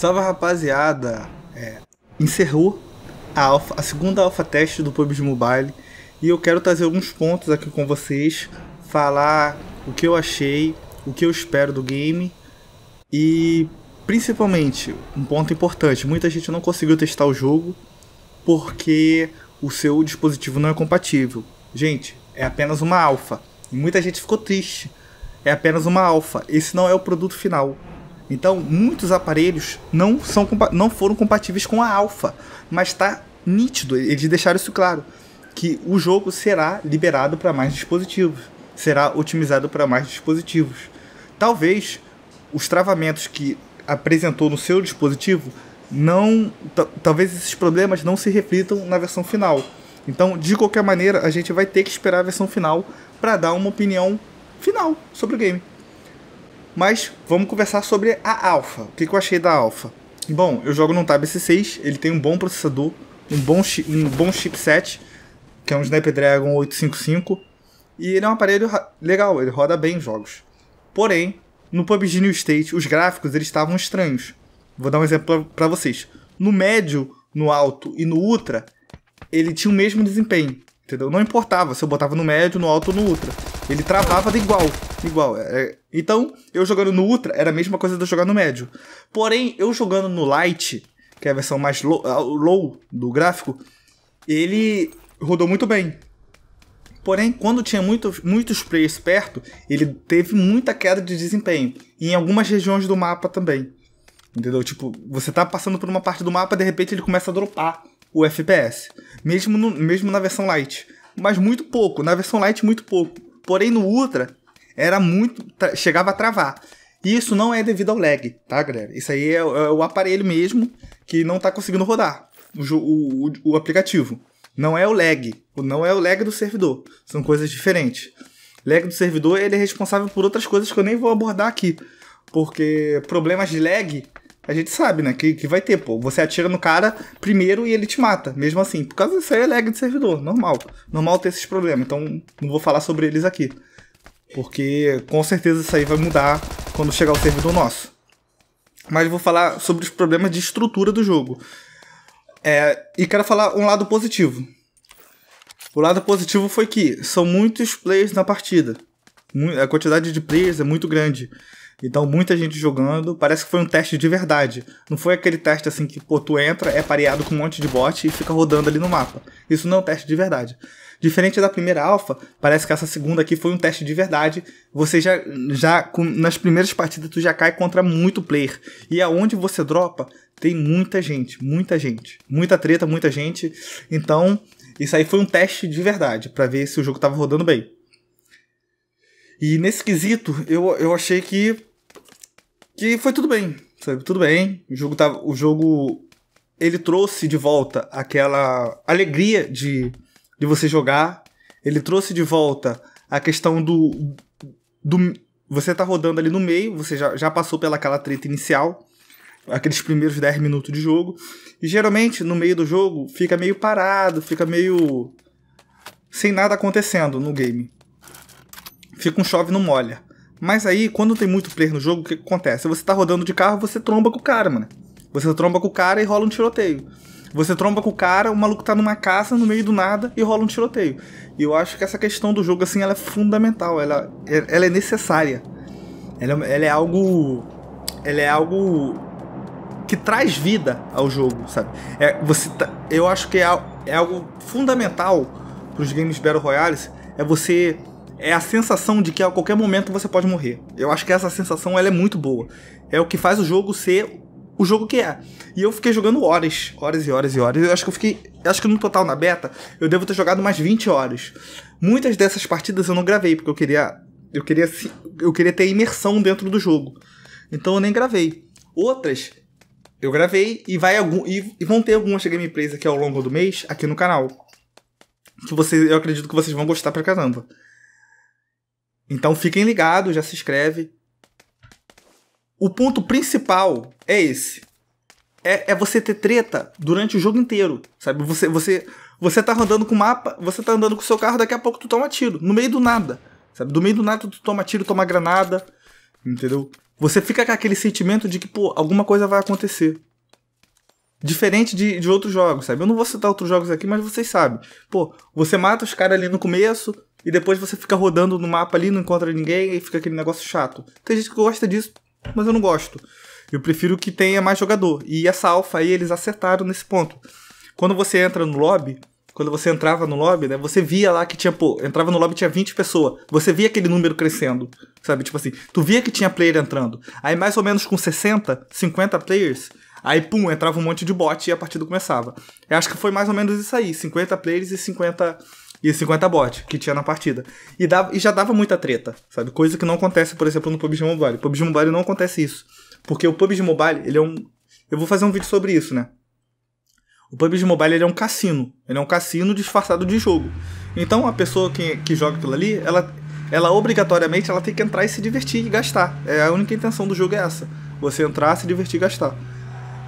Salve rapaziada! É, encerrou a, a segunda alfa teste do PUBG Mobile e eu quero trazer alguns pontos aqui com vocês, falar o que eu achei, o que eu espero do game e principalmente um ponto importante: muita gente não conseguiu testar o jogo porque o seu dispositivo não é compatível. Gente, é apenas uma alfa e muita gente ficou triste. É apenas uma alfa. Esse não é o produto final. Então, muitos aparelhos não, são, não foram compatíveis com a Alpha, mas está nítido, eles deixaram isso claro, que o jogo será liberado para mais dispositivos, será otimizado para mais dispositivos. Talvez os travamentos que apresentou no seu dispositivo não, talvez esses problemas não se reflitam na versão final. Então, de qualquer maneira, a gente vai ter que esperar a versão final para dar uma opinião final sobre o game. Mas vamos conversar sobre a Alpha. O que, que eu achei da Alpha? Bom, eu jogo num Tab S6, ele tem um bom processador, um bom, um bom chipset, que é um Snapdragon 855, e ele é um aparelho legal, ele roda bem jogos. Porém, no PUBG New State, os gráficos eles estavam estranhos. Vou dar um exemplo para vocês. No médio, no alto e no ultra, ele tinha o mesmo desempenho entendeu? Não importava se eu botava no médio, no alto ou no ultra. Ele travava de igual, igual. É, é. Então, eu jogando no ultra era a mesma coisa de eu jogar no médio. Porém, eu jogando no light, que é a versão mais low, ah, low do gráfico, ele rodou muito bem. Porém, quando tinha muito, muitos players perto, ele teve muita queda de desempenho. E em algumas regiões do mapa também. Entendeu? Tipo, você tá passando por uma parte do mapa, de repente ele começa a dropar o FPS, mesmo, no, mesmo na versão light, mas muito pouco, na versão light muito pouco. Porém no Ultra era muito chegava a travar. E isso não é devido ao lag, tá, galera? Isso aí é, é o aparelho mesmo que não tá conseguindo rodar o, o, o aplicativo. Não é o lag, não é o lag do servidor, são coisas diferentes. Lag do servidor ele é responsável por outras coisas que eu nem vou abordar aqui, porque problemas de lag a gente sabe, né? Que, que vai ter, pô. Você atira no cara primeiro e ele te mata, mesmo assim. Por causa disso aí é lag de servidor, normal. Normal ter esses problemas, então não vou falar sobre eles aqui. Porque com certeza isso aí vai mudar quando chegar o servidor nosso. Mas vou falar sobre os problemas de estrutura do jogo. É, e quero falar um lado positivo. O lado positivo foi que são muitos players na partida. A quantidade de players é muito grande. Então, muita gente jogando, parece que foi um teste de verdade. Não foi aquele teste assim que, pô, tu entra, é pareado com um monte de bot e fica rodando ali no mapa. Isso não é um teste de verdade. Diferente da primeira alfa, parece que essa segunda aqui foi um teste de verdade. Você já, já com, nas primeiras partidas, tu já cai contra muito player. E aonde você dropa, tem muita gente, muita gente. Muita treta, muita gente. Então, isso aí foi um teste de verdade, para ver se o jogo tava rodando bem. E nesse quesito, eu, eu achei que que foi tudo bem, sabe? Tudo bem. O jogo tava, o jogo ele trouxe de volta aquela alegria de, de você jogar. Ele trouxe de volta a questão do, do você tá rodando ali no meio, você já, já passou pelaquela treta inicial, aqueles primeiros 10 minutos de jogo. E geralmente no meio do jogo fica meio parado, fica meio sem nada acontecendo no game. Fica um chove não molha. Mas aí, quando tem muito player no jogo, o que, acontece? Você tá rodando de carro, você tromba com o cara, mano. Você tromba com o cara e rola um tiroteio. Você tromba com o cara, o maluco tá numa caça no meio do nada e rola um tiroteio. E eu acho que essa questão do jogo, assim, ela é fundamental, ela, ela é necessária. Ela, ela é algo. Ela é algo que traz vida ao jogo, sabe? É, você tá, eu acho que é, é algo fundamental para os games Battle Royales é você é a sensação de que a qualquer momento você pode morrer. Eu acho que essa sensação ela é muito boa. É o que faz o jogo ser o jogo que é. E eu fiquei jogando horas, horas e horas e horas. Eu acho que eu fiquei, eu acho que no total na beta, eu devo ter jogado mais 20 horas. Muitas dessas partidas eu não gravei porque eu queria eu queria eu queria ter imersão dentro do jogo. Então eu nem gravei. Outras eu gravei e vai algum e, e vão ter algumas gameplays aqui ao longo do mês aqui no canal. Que vocês, eu acredito que vocês vão gostar pra caramba. Então fiquem ligados, já se inscreve. O ponto principal é esse. É, é, você ter treta durante o jogo inteiro, sabe? Você, você, você tá rodando com o mapa, você tá andando com o seu carro, daqui a pouco tu toma tiro, no meio do nada, sabe? Do meio do nada tu toma tiro, toma granada, entendeu? Você fica com aquele sentimento de que, pô, alguma coisa vai acontecer. Diferente de, de outros jogos, sabe? Eu não vou citar outros jogos aqui, mas vocês sabem. Pô, você mata os caras ali no começo, e depois você fica rodando no mapa ali, não encontra ninguém e fica aquele negócio chato. Tem gente que gosta disso, mas eu não gosto. Eu prefiro que tenha mais jogador. E essa alfa aí eles acertaram nesse ponto. Quando você entra no lobby, quando você entrava no lobby, né, você via lá que tinha, pô, entrava no lobby tinha 20 pessoas. Você via aquele número crescendo, sabe? Tipo assim, tu via que tinha player entrando. Aí mais ou menos com 60, 50 players, Aí, pum, entrava um monte de bot e a partida começava. Eu acho que foi mais ou menos isso aí: 50 players e 50 e 50 bot que tinha na partida. E, dava, e já dava muita treta, sabe? Coisa que não acontece, por exemplo, no PUBG Mobile. PUBG Mobile não acontece isso. Porque o PUBG Mobile, ele é um. Eu vou fazer um vídeo sobre isso, né? O PUBG Mobile ele é um cassino. Ele é um cassino disfarçado de jogo. Então a pessoa que, que joga aquilo ali, ela, ela obrigatoriamente ela tem que entrar e se divertir e gastar. É a única intenção do jogo é essa. Você entrar, se divertir e gastar.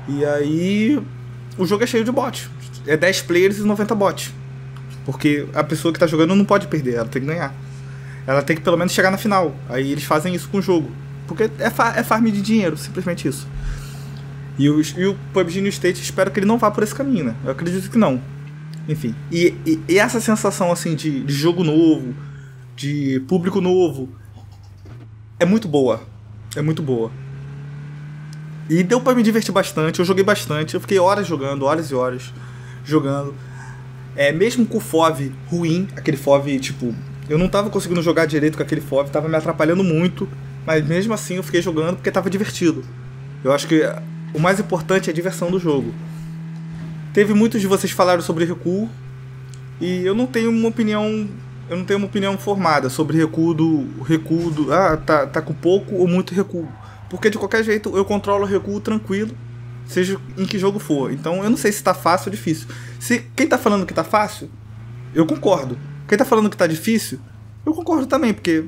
E aí. O jogo é cheio de bots. É 10 players e 90 bots. Porque a pessoa que tá jogando não pode perder, ela tem que ganhar. Ela tem que pelo menos chegar na final. Aí eles fazem isso com o jogo. Porque é, fa é farm de dinheiro, simplesmente isso. E o, e o PUBG New State, espero que ele não vá por esse caminho, né? Eu acredito que não. Enfim. E, e, e essa sensação, assim, de, de jogo novo, de público novo, é muito boa. É muito boa. E deu para me divertir bastante, eu joguei bastante, eu fiquei horas jogando, horas e horas jogando. É, mesmo com o FOV ruim, aquele FOV, tipo, eu não tava conseguindo jogar direito com aquele FOV, tava me atrapalhando muito, mas mesmo assim eu fiquei jogando porque tava divertido. Eu acho que o mais importante é a diversão do jogo. Teve muitos de vocês falaram sobre recuo, e eu não tenho uma opinião eu não tenho uma opinião formada sobre recuo do recuo do, ah tá tá com pouco ou muito recuo porque de qualquer jeito eu controlo o recuo tranquilo seja em que jogo for. Então eu não sei se tá fácil ou difícil. Se quem tá falando que tá fácil, eu concordo. Quem tá falando que tá difícil, eu concordo também, porque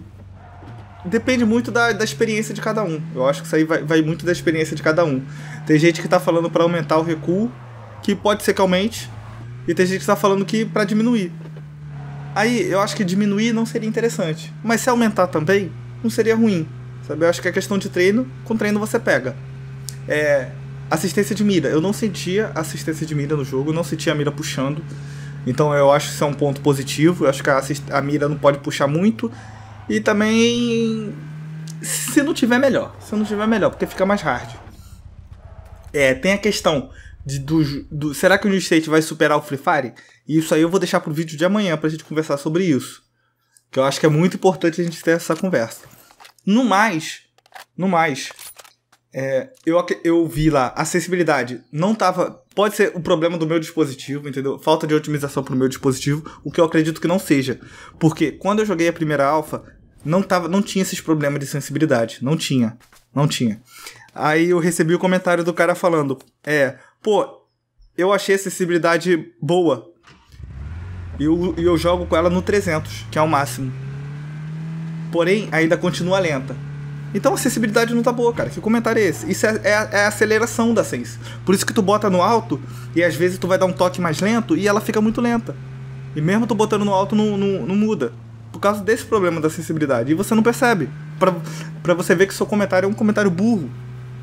depende muito da, da experiência de cada um. Eu acho que isso aí vai, vai muito da experiência de cada um. Tem gente que tá falando para aumentar o recuo, que pode ser que aumente, e tem gente que tá falando que para diminuir. Aí eu acho que diminuir não seria interessante, mas se aumentar também, não seria ruim. Sabe? Eu acho que é questão de treino, com treino você pega. É, Assistência de mira. Eu não sentia assistência de mira no jogo, não sentia a mira puxando. Então eu acho que isso é um ponto positivo. Eu acho que a, a mira não pode puxar muito. E também. Se não tiver, melhor. Se não tiver, melhor, porque fica mais hard. É, tem a questão de, do, do, Será que o New State vai superar o Free Fire? E isso aí eu vou deixar pro vídeo de amanhã pra gente conversar sobre isso. Que eu acho que é muito importante a gente ter essa conversa. No mais, no mais, é, eu, eu vi lá, acessibilidade não tava. Pode ser o problema do meu dispositivo, entendeu? Falta de otimização pro meu dispositivo, o que eu acredito que não seja. Porque quando eu joguei a primeira alfa, não, tava, não tinha esses problemas de sensibilidade. Não tinha. Não tinha. Aí eu recebi o comentário do cara falando: É, pô, eu achei a acessibilidade boa. E eu, eu jogo com ela no 300, que é o máximo. Porém, ainda continua lenta. Então a acessibilidade não tá boa, cara. Que comentário é esse? Isso é, é, é a aceleração da Sense. Por isso que tu bota no alto e às vezes tu vai dar um toque mais lento e ela fica muito lenta. E mesmo tu botando no alto não, não, não muda. Por causa desse problema da sensibilidade E você não percebe. Pra, pra você ver que seu comentário é um comentário burro.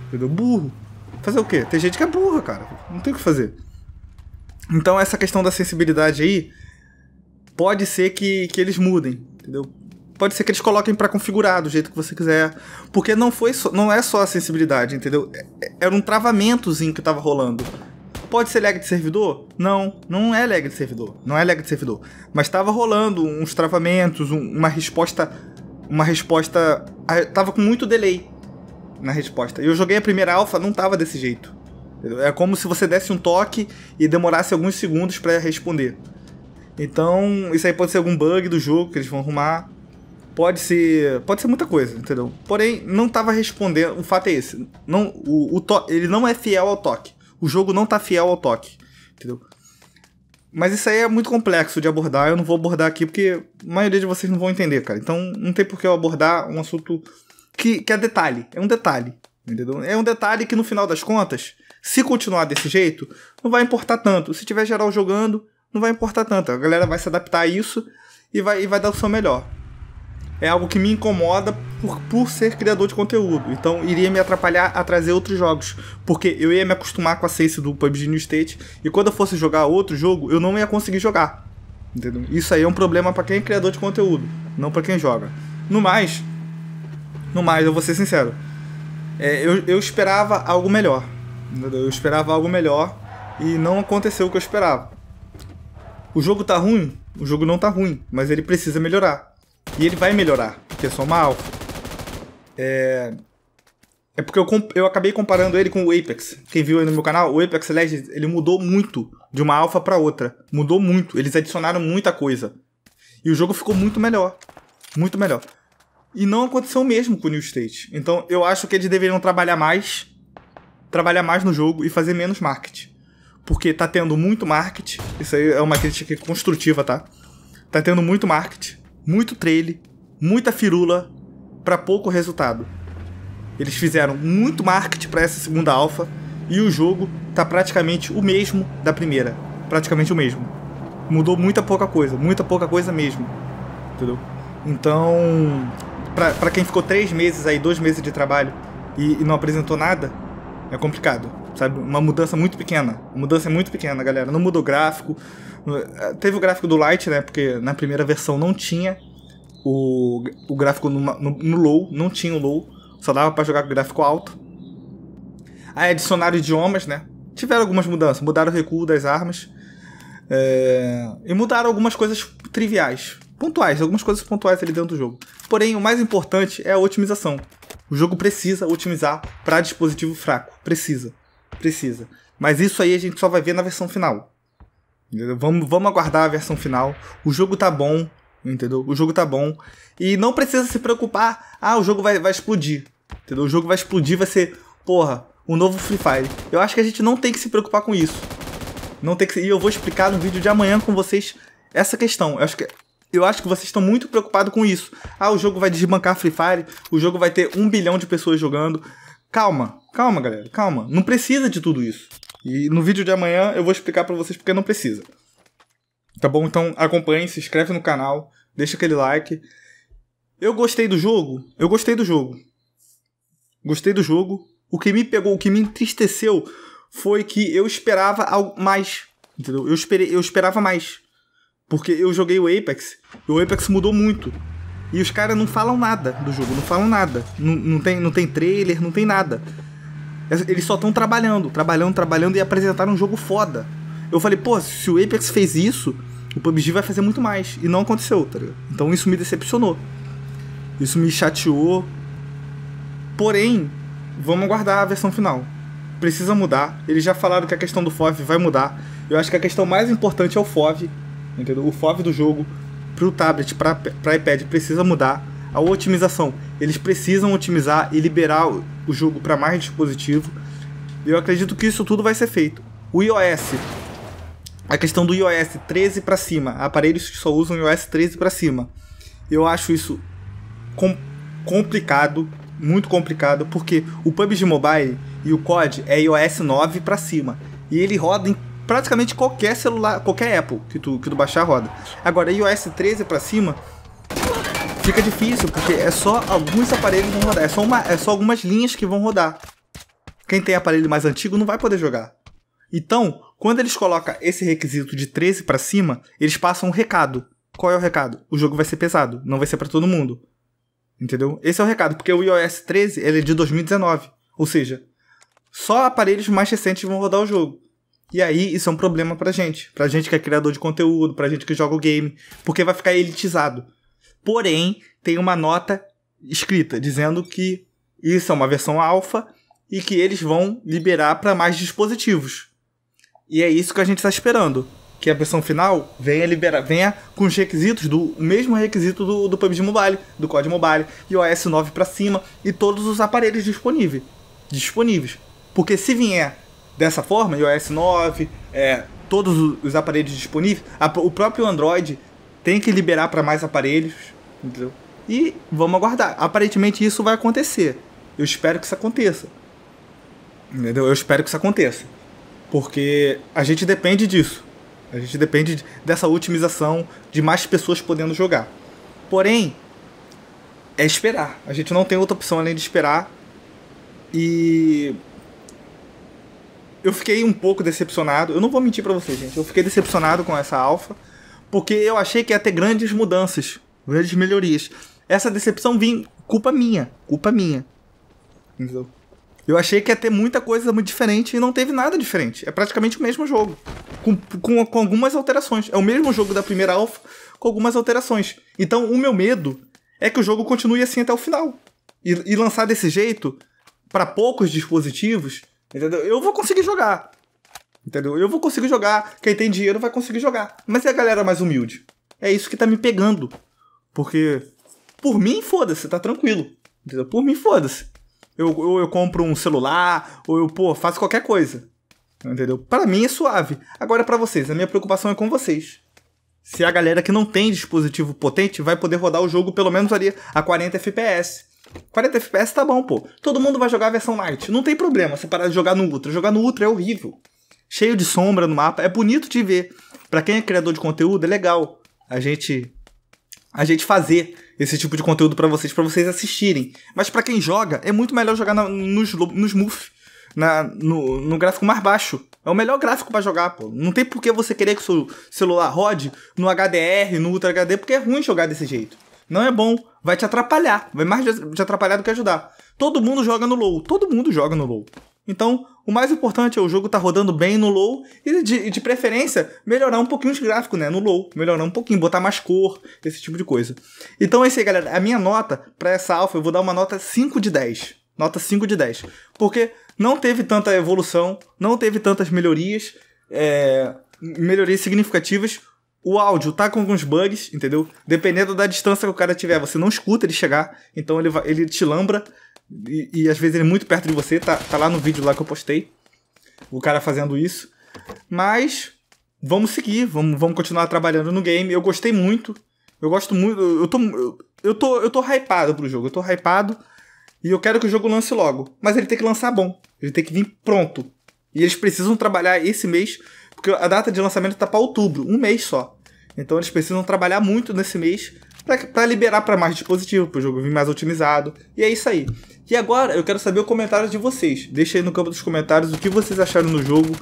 Entendeu? Burro. Fazer o quê? Tem gente que é burra, cara. Não tem o que fazer. Então essa questão da sensibilidade aí pode ser que, que eles mudem, entendeu? pode ser que eles coloquem para configurar do jeito que você quiser. Porque não foi não é só a sensibilidade, entendeu? É, é, era um travamentozinho que tava rolando. Pode ser lag de servidor? Não, não é lag de servidor. Não é lag de servidor. Mas tava rolando uns travamentos, um, uma resposta. Uma resposta. Tava com muito delay na resposta. E Eu joguei a primeira alfa, não tava desse jeito. É como se você desse um toque e demorasse alguns segundos para responder. Então, isso aí pode ser algum bug do jogo que eles vão arrumar pode ser pode ser muita coisa, entendeu? Porém, não estava respondendo. O fato é esse. Não, o, o to, ele não é fiel ao toque. O jogo não tá fiel ao toque, entendeu? Mas isso aí é muito complexo de abordar, eu não vou abordar aqui porque a maioria de vocês não vão entender, cara. Então não tem por que eu abordar um assunto que, que é detalhe, é um detalhe, entendeu? É um detalhe que no final das contas, se continuar desse jeito, não vai importar tanto. Se tiver geral jogando, não vai importar tanto. A galera vai se adaptar a isso e vai, e vai dar o seu melhor é algo que me incomoda por, por ser criador de conteúdo. Então iria me atrapalhar a trazer outros jogos. Porque eu ia me acostumar com a sense do PUBG New State. E quando eu fosse jogar outro jogo, eu não ia conseguir jogar. Entendeu? Isso aí é um problema para quem é criador de conteúdo, não para quem joga. No mais, no mais, eu vou ser sincero. É, eu, eu esperava algo melhor. Eu esperava algo melhor e não aconteceu o que eu esperava. O jogo tá ruim? O jogo não tá ruim, mas ele precisa melhorar. E ele vai melhorar, porque é uma alfa. É... É porque eu, eu acabei comparando ele com o Apex. Quem viu aí no meu canal, o Apex Legends, ele mudou muito de uma alfa para outra. Mudou muito. Eles adicionaram muita coisa. E o jogo ficou muito melhor. Muito melhor. E não aconteceu o mesmo com o New State. Então eu acho que eles deveriam trabalhar mais. Trabalhar mais no jogo e fazer menos marketing. Porque tá tendo muito marketing. Isso aí é uma crítica construtiva, tá? Tá tendo muito marketing muito trailer, muita firula para pouco resultado. Eles fizeram muito marketing para essa segunda alfa e o jogo tá praticamente o mesmo da primeira, praticamente o mesmo. Mudou muita pouca coisa, muita pouca coisa mesmo, entendeu? Então, para quem ficou três meses aí, dois meses de trabalho e, e não apresentou nada, é complicado, sabe? Uma mudança muito pequena. mudança é muito pequena, galera. Não mudou o gráfico. Eh, teve o gráfico do Light, né? Porque na primeira versão não tinha o, o gráfico no, no, no low, não tinha o low. Só dava para jogar com gráfico alto. Aí adicionaram idiomas, né? Tiveram algumas mudanças. Mudaram o recuo das armas. É... E mudaram algumas coisas triviais. Pontuais, algumas coisas pontuais ali dentro do jogo. Porém, o mais importante é a otimização. O jogo precisa otimizar para dispositivo fraco. Precisa. Precisa. Mas isso aí a gente só vai ver na versão final. Vamos, vamos aguardar a versão final. O jogo tá bom, entendeu? O jogo tá bom. E não precisa se preocupar. Ah, o jogo vai, vai explodir. Entendeu? O jogo vai explodir, vai ser, porra, o um novo Free Fire. Eu acho que a gente não tem que se preocupar com isso. Não tem que E eu vou explicar no vídeo de amanhã com vocês essa questão. Eu acho que eu acho que vocês estão muito preocupados com isso. Ah, o jogo vai desbancar Free Fire, o jogo vai ter um bilhão de pessoas jogando. Calma, calma, galera, calma. Não precisa de tudo isso. E no vídeo de amanhã eu vou explicar para vocês porque não precisa. Tá bom? Então acompanhe, se inscreve no canal, deixa aquele like. Eu gostei do jogo, eu gostei do jogo. Gostei do jogo. O que me pegou, o que me entristeceu foi que eu esperava mais, entendeu? Eu, esperei, eu esperava mais. Porque eu joguei o Apex, e o Apex mudou muito. E os caras não falam nada do jogo, não falam nada. Não, não, tem, não tem trailer, não tem nada. Eles só estão trabalhando, trabalhando, trabalhando e apresentaram um jogo foda. Eu falei, pô, se o Apex fez isso, o PUBG vai fazer muito mais. E não aconteceu, tá ligado? Então isso me decepcionou. Isso me chateou. Porém, vamos aguardar a versão final. Precisa mudar. Eles já falaram que a questão do FOV vai mudar. Eu acho que a questão mais importante é o FOV entendeu? O FOV do jogo para o tablet, para iPad, precisa mudar. A otimização, eles precisam otimizar e liberar o jogo para mais dispositivo. Eu acredito que isso tudo vai ser feito. O iOS, a questão do iOS 13 para cima, aparelhos que só usam iOS 13 para cima. Eu acho isso com complicado, muito complicado, porque o PUBG Mobile e o COD é iOS 9 para cima. E ele roda em praticamente qualquer celular, qualquer Apple que tu, que tu baixar roda. Agora, iOS 13 para cima fica difícil, porque é só alguns aparelhos vão rodar, é só, uma, é só algumas linhas que vão rodar. Quem tem aparelho mais antigo não vai poder jogar. Então, quando eles colocam esse requisito de 13 para cima, eles passam um recado. Qual é o recado? O jogo vai ser pesado, não vai ser para todo mundo. Entendeu? Esse é o recado, porque o iOS 13 ele é de 2019, ou seja, só aparelhos mais recentes vão rodar o jogo. E aí, isso é um problema pra gente. Pra gente que é criador de conteúdo, pra gente que joga o game, porque vai ficar elitizado. Porém, tem uma nota escrita dizendo que isso é uma versão alfa e que eles vão liberar para mais dispositivos. E é isso que a gente está esperando. Que a versão final venha liberar, venha com os requisitos do o mesmo requisito do, do PUBG Mobile, do COD Mobile, iOS 9 para cima e todos os aparelhos disponíveis, disponíveis. Porque se vier Dessa forma, iOS 9, é, todos os aparelhos disponíveis, a, o próprio Android tem que liberar para mais aparelhos, entendeu? E vamos aguardar. Aparentemente isso vai acontecer. Eu espero que isso aconteça. Entendeu? Eu espero que isso aconteça. Porque a gente depende disso. A gente depende dessa otimização de mais pessoas podendo jogar. Porém, é esperar. A gente não tem outra opção além de esperar. E eu fiquei um pouco decepcionado. Eu não vou mentir para vocês, gente. Eu fiquei decepcionado com essa alfa, porque eu achei que ia ter grandes mudanças, grandes melhorias. Essa decepção vim culpa minha, culpa minha. Entendeu? Eu achei que ia ter muita coisa muito diferente e não teve nada diferente. É praticamente o mesmo jogo, com, com, com algumas alterações. É o mesmo jogo da primeira alfa, com algumas alterações. Então, o meu medo é que o jogo continue assim até o final. E, e lançar desse jeito, para poucos dispositivos, Entendeu? Eu vou conseguir jogar. Entendeu? Eu vou conseguir jogar. Quem tem dinheiro vai conseguir jogar. Mas é a galera mais humilde? É isso que tá me pegando. Porque, por mim, foda-se, tá tranquilo. Entendeu? Por mim, foda-se. Eu, eu, eu, compro um celular, ou eu, pô, faço qualquer coisa. Entendeu? Para mim é suave. Agora, é para vocês, a minha preocupação é com vocês. Se a galera que não tem dispositivo potente vai poder rodar o jogo pelo menos ali a 40 FPS. 40 FPS tá bom, pô. Todo mundo vai jogar a versão light. Não tem problema você parar de jogar no Ultra. Jogar no Ultra é horrível. Cheio de sombra no mapa. É bonito de ver. Para quem é criador de conteúdo, é legal a gente a gente fazer esse tipo de conteúdo para vocês, para vocês assistirem. Mas para quem joga, é muito melhor jogar na, nos, no smooth, na, no, no gráfico mais baixo. É o melhor gráfico para jogar, pô. Não tem por que você querer que o seu celular rode no HDR, no Ultra HD, porque é ruim jogar desse jeito. Não é bom vai te atrapalhar. Vai mais te atrapalhar do que ajudar. Todo mundo joga no low. Todo mundo joga no low. Então, o mais importante é o jogo tá rodando bem no low e de, de preferência melhorar um pouquinho os gráficos, né? No low, melhorar um pouquinho, botar mais cor, esse tipo de coisa. Então é isso aí, galera. A minha nota para essa alfa eu vou dar uma nota 5 de 10. Nota 5 de 10. Porque não teve tanta evolução, não teve tantas melhorias, é, melhorias significativas o áudio tá com alguns bugs, entendeu? Dependendo da distância que o cara tiver, você não escuta ele chegar, então ele, vai, ele te lambra e, e, às vezes ele é muito perto de você, tá, tá lá no vídeo lá que eu postei, o cara fazendo isso. Mas vamos seguir, vamos, vamos continuar trabalhando no game. Eu gostei muito, eu gosto muito, eu tô, eu, eu tô, eu tô hypado pro jogo, eu tô hypado e eu quero que o jogo lance logo, mas ele tem que lançar bom, ele tem que vir pronto. E eles precisam trabalhar esse mês porque a data de lançamento tá para outubro, um mês só. Então eles precisam trabalhar muito nesse mês para liberar para mais dispositivo, para o jogo vir mais otimizado. E é isso aí. E agora eu quero saber o comentário de vocês. Deixa aí no campo dos comentários o que vocês acharam do jogo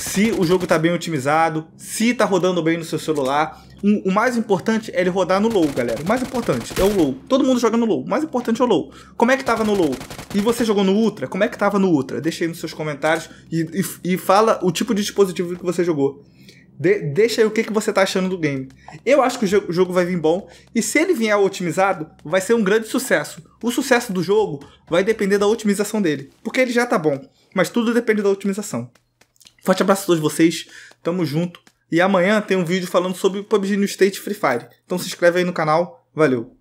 se o jogo está bem otimizado, se está rodando bem no seu celular. O, o mais importante é ele rodar no low, galera. O mais importante é o low. Todo mundo joga no low. O mais importante é o low. Como é que estava no low? E você jogou no ultra? Como é que estava no ultra? Deixa aí nos seus comentários e, e, e fala o tipo de dispositivo que você jogou. De deixa aí o que, que você tá achando do game. Eu acho que o jogo vai vir bom, e se ele vier otimizado, vai ser um grande sucesso. O sucesso do jogo vai depender da otimização dele, porque ele já tá bom, mas tudo depende da otimização. Forte abraço a todos vocês, tamo junto. E amanhã tem um vídeo falando sobre PUBG New State Free Fire. Então se inscreve aí no canal, valeu!